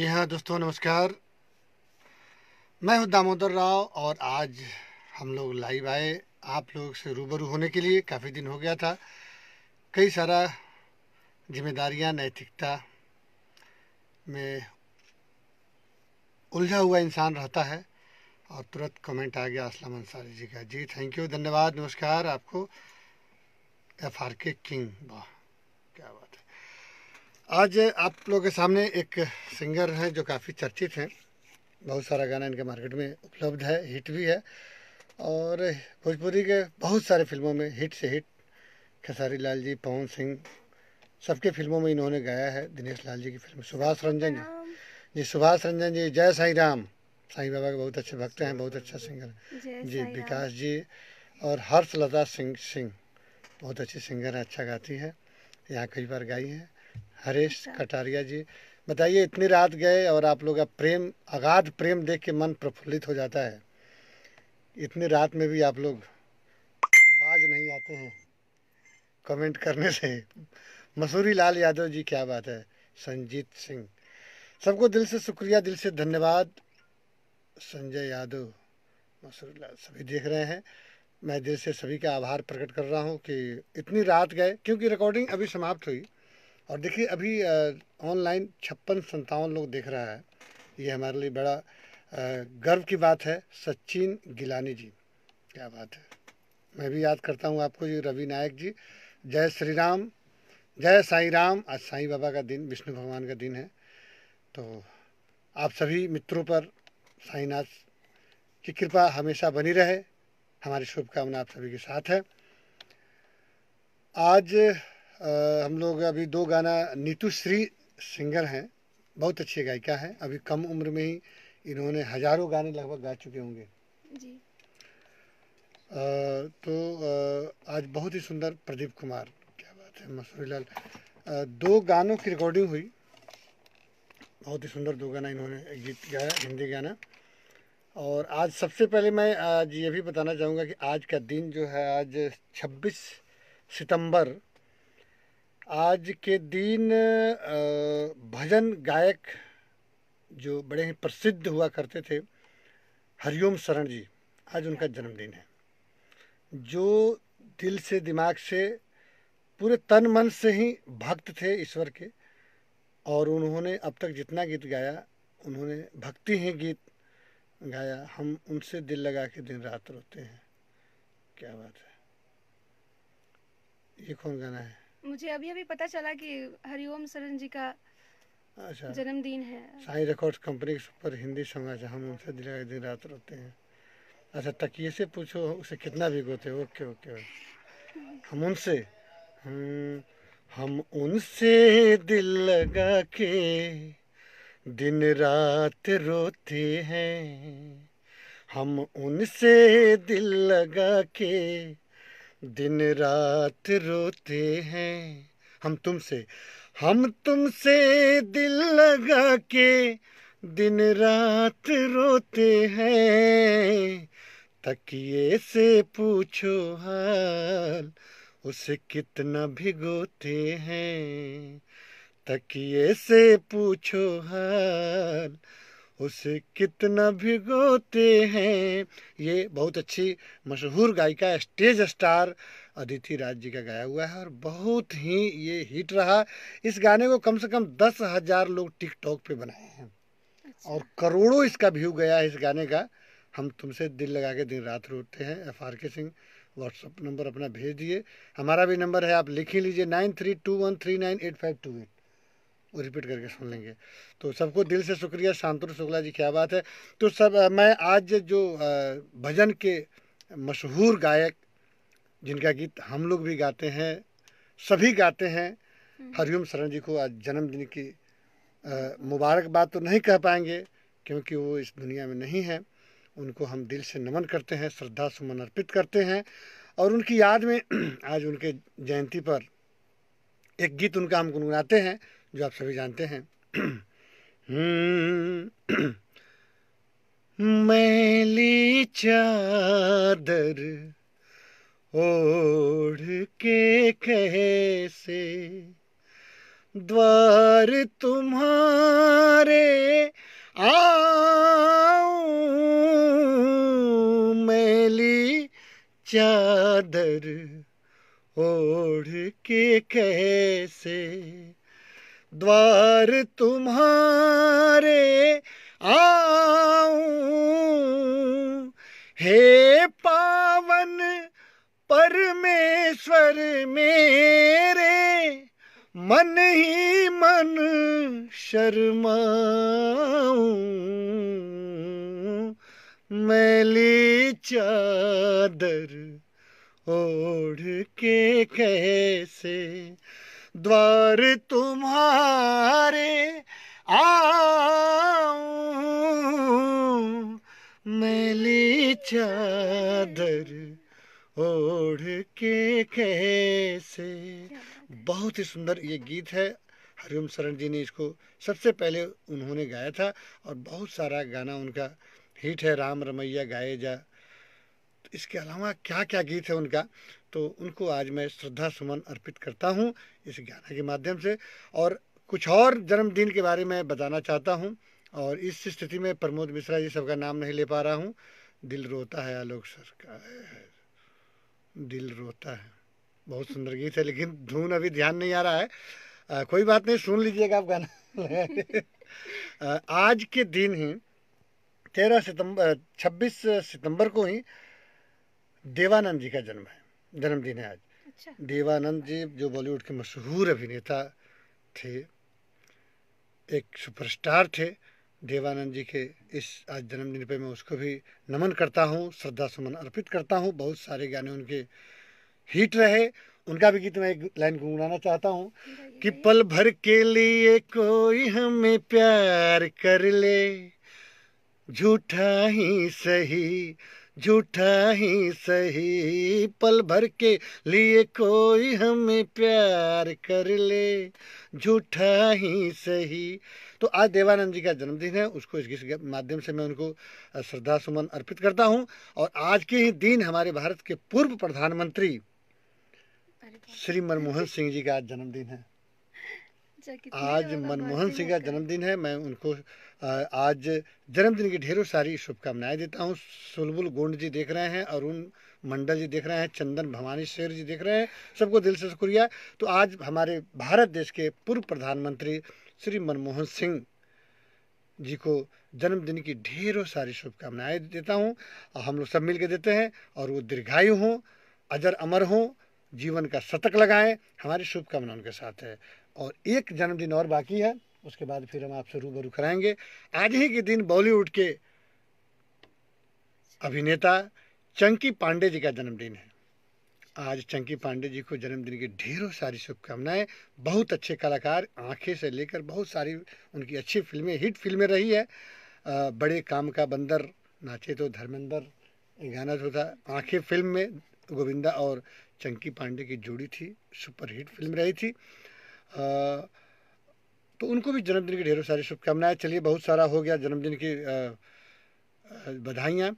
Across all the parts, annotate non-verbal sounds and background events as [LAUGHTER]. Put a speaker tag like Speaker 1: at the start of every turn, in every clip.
Speaker 1: जी हाँ दोस्तों नमस्कार मैं हूँ दामोदर राव और आज हम लोग लाइव आए आप लोग से रूबरू होने के लिए काफ़ी दिन हो गया था कई सारा जिम्मेदारियां नैतिकता में उलझा हुआ इंसान रहता है और तुरंत कमेंट आ गया असलम अंसारी जी का जी थैंक यू धन्यवाद नमस्कार आपको एफ आर के किंग वाह क्या बात आज आप लोगों के सामने एक सिंगर हैं जो काफ़ी चर्चित हैं बहुत सारा गाना इनके मार्केट में उपलब्ध है हिट भी है और भोजपुरी के बहुत सारे फिल्मों में हिट से हिट खेसारी लाल जी पवन सिंह सबके फिल्मों में इन्होंने गाया है दिनेश लाल जी की फिल्म सुभाष रंजन जी जी सुभाष रंजन जी जय साई राम साई बाबा के बहुत अच्छे भक्त हैं बहुत अच्छा सिंगर
Speaker 2: जी विकास
Speaker 1: जी और हर्षलता सिंह सिंह बहुत अच्छी सिंगर है अच्छा गाती है यहाँ कई बार गाई है हरेश अच्छा। कटारिया जी बताइए इतनी रात गए और आप लोग का प्रेम अगाध प्रेम देख के मन प्रफुल्लित हो जाता है इतनी रात में भी आप लोग बाज नहीं आते हैं कमेंट करने से मसूरी लाल यादव जी क्या बात है संजीत सिंह सबको दिल से शुक्रिया दिल से धन्यवाद संजय यादव मसूरी लाल सभी देख रहे हैं मैं दिल से सभी का आभार प्रकट कर रहा हूँ कि इतनी रात गए क्योंकि रिकॉर्डिंग अभी समाप्त हुई और देखिए अभी ऑनलाइन छप्पन संतावन लोग देख रहा है ये हमारे लिए बड़ा गर्व की बात है सचिन गिलानी जी क्या बात है मैं भी याद करता हूँ आपको ये रवि नायक जी जय श्री राम जय साई राम आज साई बाबा का दिन विष्णु भगवान का दिन है तो आप सभी मित्रों पर साईनाथ की कृपा हमेशा बनी रहे हमारी शुभकामना आप सभी के साथ है आज हम लोग अभी दो गाना नीतू श्री सिंगर हैं बहुत अच्छी गायिका हैं अभी कम उम्र में ही इन्होंने हजारों गाने लगभग गा चुके होंगे तो आ, आज बहुत ही सुंदर प्रदीप कुमार क्या बात है मसूरी लाल दो गानों की रिकॉर्डिंग हुई बहुत ही सुंदर दो गाना इन्होंने गीत गाया हिंदी गाना और आज सबसे पहले मैं आज ये भी बताना चाहूँगा कि आज का दिन जो है आज 26 सितंबर आज के दिन भजन गायक जो बड़े ही प्रसिद्ध हुआ करते थे हरिओम शरण जी आज उनका जन्मदिन है जो दिल से दिमाग से पूरे तन मन से ही भक्त थे ईश्वर के और उन्होंने अब तक जितना गीत गाया उन्होंने भक्ति ही गीत गाया हम उनसे दिल लगा के दिन रात रोते हैं क्या बात है ये कौन गाना है मुझे अभी अभी पता चला कि हरिओम सरन जी का अच्छा जन्मदिन है साई रिकॉर्ड कंपनी के पर हिंदी समाज हम उनसे दिन रात रहते हैं अच्छा तकिए से पूछो उसे कितना भिगोते ओके ओके ओके हम उनसे हम हम उनसे दिल लगा के दिन रात रोते हैं हम उनसे दिल लगा के दिन रात रोते
Speaker 2: हैं हम तुमसे हम तुमसे दिल लगा के दिन रात रोते हैं तकिए से पूछो हाल उसे कितना भिगोते हैं तकिए से पूछो हाल उसे कितना भिगोते हैं ये
Speaker 1: बहुत अच्छी मशहूर गायिका स्टेज स्टार अदिति राज जी का गाया हुआ है और बहुत ही ये हिट रहा इस गाने को कम से कम दस हजार लोग टिकटॉक पे बनाए हैं अच्छा। और करोड़ों इसका व्यू गया है इस गाने का हम तुमसे दिल लगा के दिन रात रोते हैं एफ आर के सिंह व्हाट्सअप नंबर अपना भेज दिए हमारा भी नंबर है आप लिख ही लीजिए nine three two one three nine eight five two eight repeat करके सुन लेंगे तो सबको दिल से शुक्रिया शांतनु शुक्ला जी क्या बात है तो सब मैं आज जो भजन के मशहूर गायक जिनका गीत हम लोग भी गाते हैं सभी गाते हैं हम्म। हरिओम शरण जी को आज जन्मदिन की मुबारकबाद तो नहीं कह पाएंगे क्योंकि वो इस दुनिया में नहीं है उनको हम दिल से नमन करते हैं श्रद्धा सुमन अर्पित करते हैं और उनकी याद में [CLEARS THROAT] आज उनके जयंती पर एक गीत उनका हम गुनगुनाते हैं जो आप सभी जानते हैं
Speaker 2: हम्म। [CLEARS THROAT] मैली चादर ओढ़ के कैसे द्वार तुम्हारे मैली चादर ओढ़ के कैसे द्वार तुम्हारे आऊं हे पावन परमेश्वर मेरे मन ही मन शर्माऊं मैली चादर ओढ़ के कैसे द्वार तुम्हारे आली चादर ओढ़ के कैसे
Speaker 1: बहुत ही सुंदर ये गीत है हरिओम शरण जी ने इसको सबसे पहले उन्होंने गाया था और बहुत सारा गाना उनका हिट है राम रमैया गाए जा तो इसके अलावा क्या क्या गीत है उनका तो उनको आज मैं श्रद्धा सुमन अर्पित करता हूँ इस गाना के माध्यम से और कुछ और जन्मदिन के बारे में बताना चाहता हूँ और इस स्थिति में प्रमोद मिश्रा जी सबका नाम नहीं ले पा रहा हूँ दिल रोता है आलोक सर का दिल रोता है बहुत सुंदर गीत है लेकिन धुन अभी ध्यान नहीं आ रहा है आ, कोई बात नहीं सुन लीजिएगा आप गाना [LAUGHS] आज के दिन ही तेरह सितंबर छब्बीस सितंबर को ही देवानंद जी का जन्म है जन्मदिन है आज अच्छा। देवानंद जी जो बॉलीवुड के मशहूर अभिनेता थे एक सुपरस्टार थे देवानंद जी के इस आज जन्मदिन पे मैं उसको भी नमन करता हूँ श्रद्धा सुमन अर्पित करता हूँ बहुत सारे गाने उनके हिट रहे उनका भी गीत मैं एक लाइन गुनगुनाना चाहता हूँ कि पल भर के लिए कोई हमें प्यार कर ले झूठा ही सही झूठा ही सही पल भर के लिए कोई हमें प्यार कर ले झूठा ही सही तो आज देवानंद जी का जन्मदिन है उसको इसके माध्यम से मैं उनको श्रद्धा सुमन अर्पित करता हूं और आज के ही दिन हमारे भारत के पूर्व प्रधानमंत्री श्री मनमोहन सिंह जी का आज जन्मदिन है
Speaker 2: आज
Speaker 1: मनमोहन सिंह का जन्मदिन है मैं उनको आज जन्मदिन की ढेरों सारी शुभकामनाएं देता हूँ सुलबुल गोंड जी देख रहे हैं अरुण मंडल जी देख रहे हैं चंदन भवानी शेर जी देख रहे हैं सबको दिल से शुक्रिया तो आज हमारे भारत देश के पूर्व प्रधानमंत्री श्री मनमोहन सिंह जी को जन्मदिन की ढेरों सारी शुभकामनाएं देता हूँ हम लोग सब मिल के देते हैं और वो दीर्घायु हों अजर अमर हों जीवन का शतक लगाएं हमारी शुभकामना उनके साथ है और एक जन्मदिन और बाकी है उसके बाद फिर हम आपसे रूबरू कराएंगे आज ही के दिन बॉलीवुड के अभिनेता चंकी पांडे जी का जन्मदिन है आज चंकी पांडे जी को जन्मदिन की ढेरों सारी शुभकामनाएं बहुत अच्छे कलाकार आंखें से लेकर बहुत सारी उनकी अच्छी फिल्में हिट फिल्में रही है आ, बड़े काम का बंदर नाचे तो धर्मेंद्र गाना जो तो था आंखें फिल्म में गोविंदा और चंकी पांडे की जोड़ी थी सुपरहिट फिल्म रही थी तो उनको भी जन्मदिन की ढेरों सारी शुभकामनाएं चलिए बहुत सारा हो गया जन्मदिन की बधाइयाँ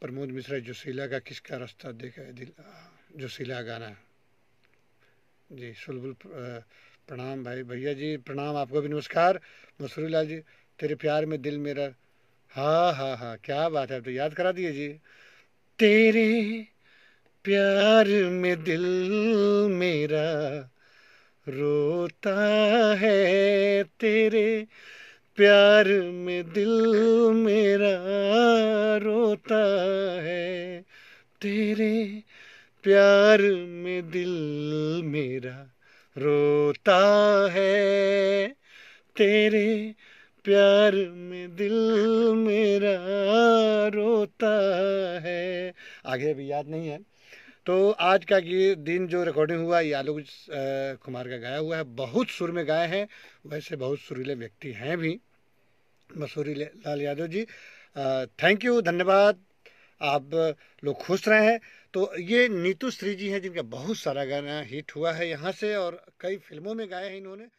Speaker 1: प्रमोद मिश्रा जोशीला का किसका रास्ता देखा दिल जोशीला गाना जी सुलबुल प्रणाम भाई भैया जी प्रणाम आपको भी नमस्कार मसूरी लाल जी तेरे प्यार में दिल मेरा हाँ हाँ हाँ क्या बात है आप तो याद करा दिए जी
Speaker 2: तेरे प्यार में दिल मेरा रोता है तेरे प्यार में दिल मेरा रोता है तेरे प्यार में दिल मेरा रोता है तेरे प्यार में दिल मेरा रोता है
Speaker 1: आगे भी याद नहीं है तो आज का ये दिन जो रिकॉर्डिंग हुआ ये आलोक कुमार का गाया हुआ है बहुत सुर में गाए हैं वैसे बहुत सुरीले व्यक्ति हैं भी मसूरी लाल यादव जी थैंक यू धन्यवाद आप लोग खुश रहे हैं तो ये नीतू श्री जी हैं जिनका बहुत सारा गाना हिट हुआ है यहाँ से और कई फिल्मों में गाए हैं इन्होंने